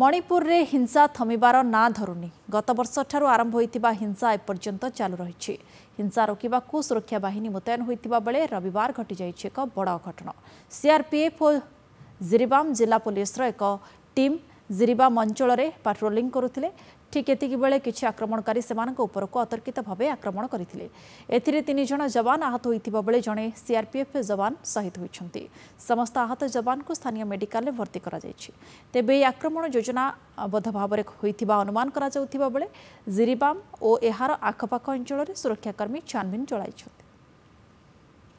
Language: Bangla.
मणिपुर रे हिंसा थमीबार ना धरुनी गत वर्ष ठारु आरंभ होईतिबा हिंसा चालू चालु रहिछे हिंसा रोकिबा कु सुरक्षा বাহিনী মোতায়न होईतिबा बले रविबार घटी जायछे एको बडा घटना सीआरपीएफ फोर जिरिबाम जिल्ला पुलिस रो एको टिम জিরিবাম অঞ্চলের পাট্রোলিং করুলে ঠিক এতিকি বেড়ে কিছু আক্রমণকারী সে উপরক অতর্কিত ভাবে আক্রমণ করে এতে তিনজন যবান আহত হয়ে জনে সিআরপিএফ যবান শহীদ হয়েছেন সমস্ত আহত যবান স্থানীয় মেডিকালে ভর্তি করা তেবে এই আক্রমণ যোজনাবদ্ধ ভাবে হয়ে অনুমান করা বেড়ে জিরিবাম ও এর আখপাখ অঞ্চলের সুরক্ষাকর্মী ছানভিন চলাইছেন